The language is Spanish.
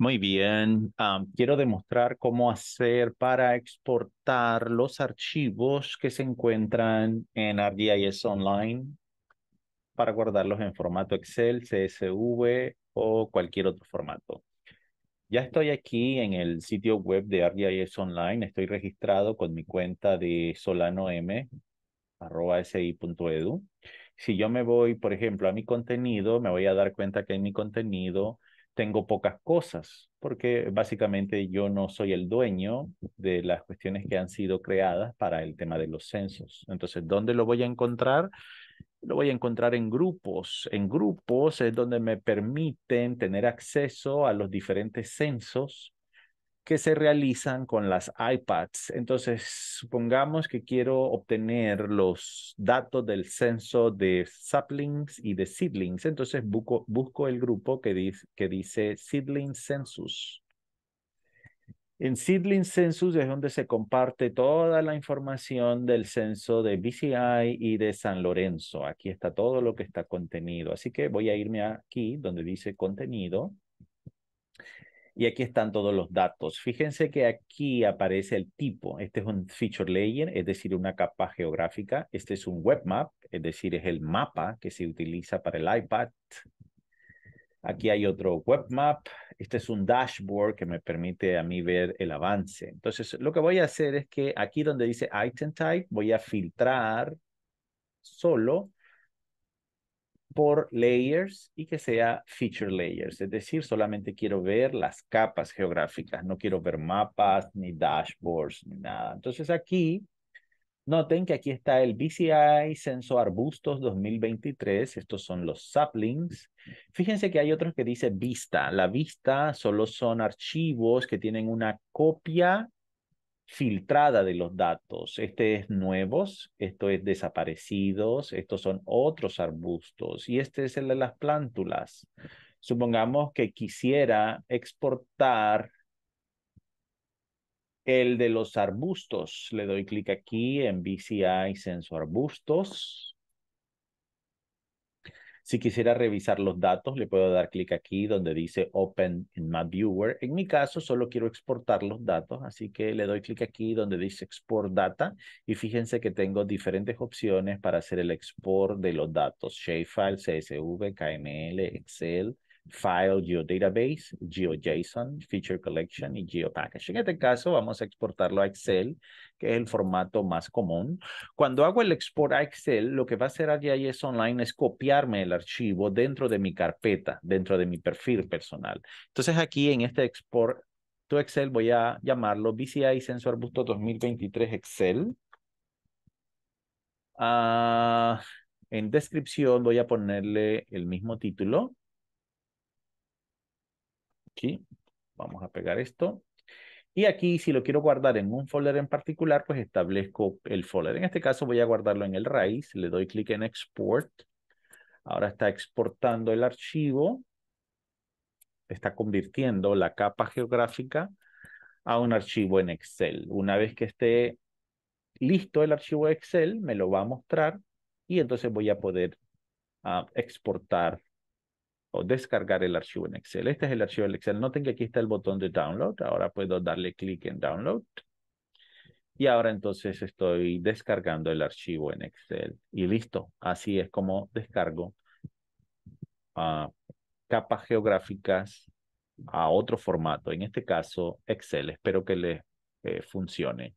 Muy bien, quiero demostrar cómo hacer para exportar los archivos que se encuentran en ArcGIS Online para guardarlos en formato Excel, CSV o cualquier otro formato. Ya estoy aquí en el sitio web de ArcGIS Online, estoy registrado con mi cuenta de solanom.si.edu. Si yo me voy, por ejemplo, a mi contenido, me voy a dar cuenta que en mi contenido tengo pocas cosas, porque básicamente yo no soy el dueño de las cuestiones que han sido creadas para el tema de los censos. Entonces, ¿dónde lo voy a encontrar? Lo voy a encontrar en grupos. En grupos es donde me permiten tener acceso a los diferentes censos que se realizan con las iPads. Entonces, supongamos que quiero obtener los datos del censo de saplings y de seedlings. Entonces, busco, el grupo que, dice, que dice Seedling Census. En Seedling Census es donde se comparte toda la información del censo de BCI y de San Lorenzo. Aquí está todo lo que está contenido. Así que voy a irme aquí donde dice contenido y aquí están todos los datos. Fíjense que aquí aparece el tipo. Este es un feature layer, es decir, una capa geográfica. Este es un web map, es decir, es el mapa que se utiliza para el iPad. Aquí hay otro web map. Este es un dashboard que me permite a mí ver el avance. Entonces, lo que voy a hacer es que aquí donde dice item type, voy a filtrar solo por layers y que sea feature layers, es decir, solamente quiero ver las capas geográficas, no quiero ver mapas ni dashboards ni nada. Entonces aquí, noten que aquí está el BCI Censo Arbustos 2023, estos son los saplings. Fíjense que hay otros que dice vista, la vista solo son archivos que tienen una copia filtrada de los datos. Este es nuevos, esto es desaparecidos, estos son otros arbustos y este es el de las plántulas. Supongamos que quisiera exportar el de los arbustos. Le doy clic aquí en BCI Censo Arbustos. Si quisiera revisar los datos, le puedo dar clic aquí donde dice Open in Viewer. En mi caso, solo quiero exportar los datos, así que le doy clic aquí donde dice Export Data. Y fíjense que tengo diferentes opciones para hacer el export de los datos. Shapefile, CSV, KML, Excel, File GeoDatabase, GeoJSON, Feature Collection y GeoPackage. En este caso vamos a exportarlo a Excel, que es el formato más común. Cuando hago el export a Excel, lo que va a hacer ArcGIS Online es copiarme el archivo dentro de mi carpeta, dentro de mi perfil personal. Entonces aquí en este export to Excel voy a llamarlo BCI Sensor Busto 2023 Excel. Ah, en descripción voy a ponerle el mismo título Aquí vamos a pegar esto. Y aquí, si lo quiero guardar en un folder en particular, pues establezco el folder. En este caso voy a guardarlo en el raíz. Le doy clic en Export. Ahora está exportando el archivo. Está convirtiendo la capa geográfica a un archivo en Excel. Una vez que esté listo el archivo de Excel, me lo va a mostrar y entonces voy a poder ah, exportar o descargar el archivo en Excel. Este es el archivo en Excel. Noten que aquí está el botón de download. Ahora puedo darle clic en download. Y ahora entonces estoy descargando el archivo en Excel. Y listo. Así es como descargo ah, capas geográficas a otro formato. En este caso, Excel. Espero que les eh, funcione.